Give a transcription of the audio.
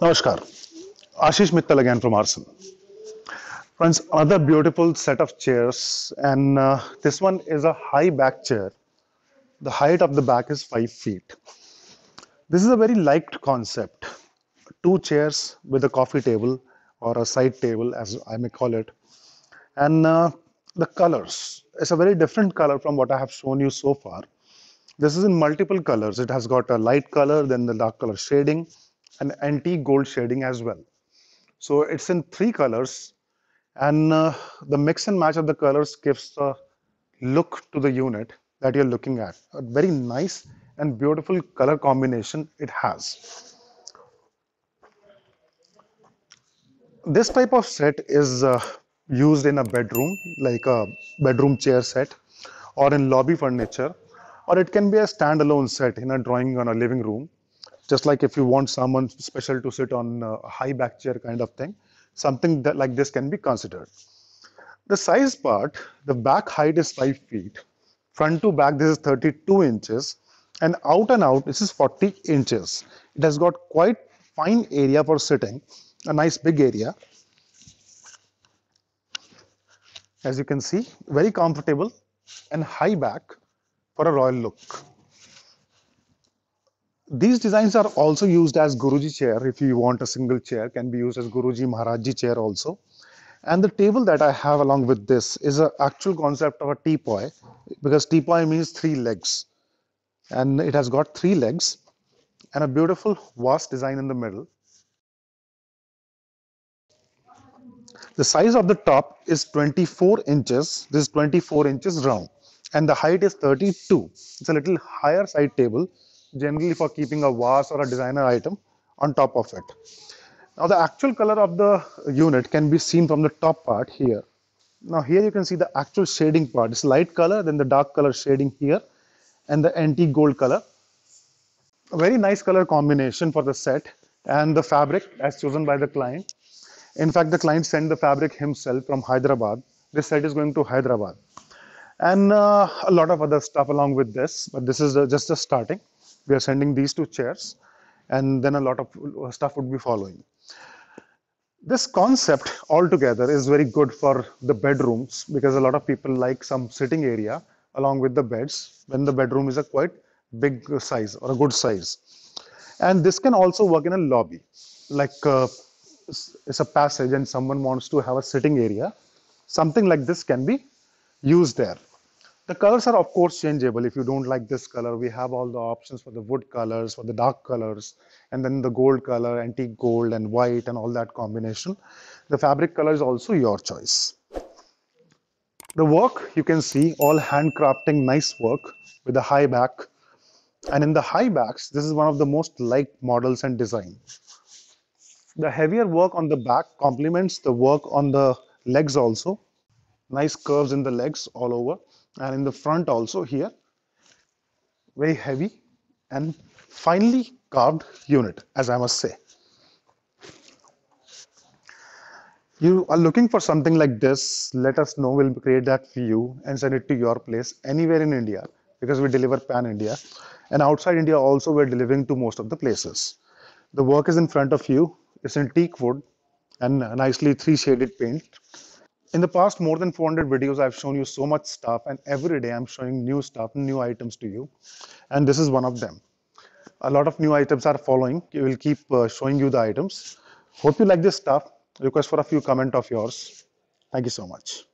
Namaskar. Ashish Mittal again from Arsen. Friends, another beautiful set of chairs, and uh, this one is a high back chair. The height of the back is five feet. This is a very liked concept. Two chairs with a coffee table or a side table, as I may call it, and uh, the colors. It's a very different color from what I have shown you so far. This is in multiple colors. It has got a light color, then the dark color shading, an antique gold shading as well. So it's in three colors and uh, the mix and match of the colors gives a look to the unit that you're looking at. A very nice and beautiful color combination it has. This type of set is uh, used in a bedroom like a bedroom chair set or in lobby furniture or it can be a standalone set in a drawing or a living room just like if you want someone special to sit on a high back chair kind of thing, something that, like this can be considered. The size part, the back height is 5 feet. Front to back, this is 32 inches. And out and out, this is 40 inches. It has got quite fine area for sitting, a nice big area. As you can see, very comfortable and high back for a royal look these designs are also used as Guruji chair. If you want a single chair, can be used as Guruji Maharaji chair also. And the table that I have along with this is an actual concept of a T-poi, because T-poi means three legs. And it has got three legs and a beautiful vase design in the middle. The size of the top is 24 inches. This is 24 inches round and the height is 32. It's a little higher side table generally for keeping a vase or a designer item on top of it. Now the actual color of the unit can be seen from the top part here. Now here you can see the actual shading part. It's light color, then the dark color shading here and the antique gold color. A very nice color combination for the set and the fabric as chosen by the client. In fact, the client sent the fabric himself from Hyderabad. This set is going to Hyderabad and uh, a lot of other stuff along with this, but this is uh, just a starting we are sending these two chairs and then a lot of stuff would be following. This concept altogether is very good for the bedrooms because a lot of people like some sitting area along with the beds when the bedroom is a quite big size or a good size. And this can also work in a lobby, like uh, it's a passage and someone wants to have a sitting area. Something like this can be used there. The colors are of course changeable. If you don't like this color, we have all the options for the wood colors, for the dark colors, and then the gold color, antique gold and white and all that combination. The fabric color is also your choice. The work you can see all handcrafting nice work with a high back. And in the high backs, this is one of the most liked models and design. The heavier work on the back complements the work on the legs also nice curves in the legs all over and in the front also here very heavy and finely carved unit as I must say you are looking for something like this let us know we'll create that for you and send it to your place anywhere in India because we deliver pan India and outside India also we're delivering to most of the places the work is in front of you it's in teak wood and nicely three shaded paint in the past more than 400 videos, I've shown you so much stuff and every day I'm showing new stuff, new items to you. And this is one of them. A lot of new items are following. We will keep uh, showing you the items. Hope you like this stuff. Request for a few comment of yours. Thank you so much.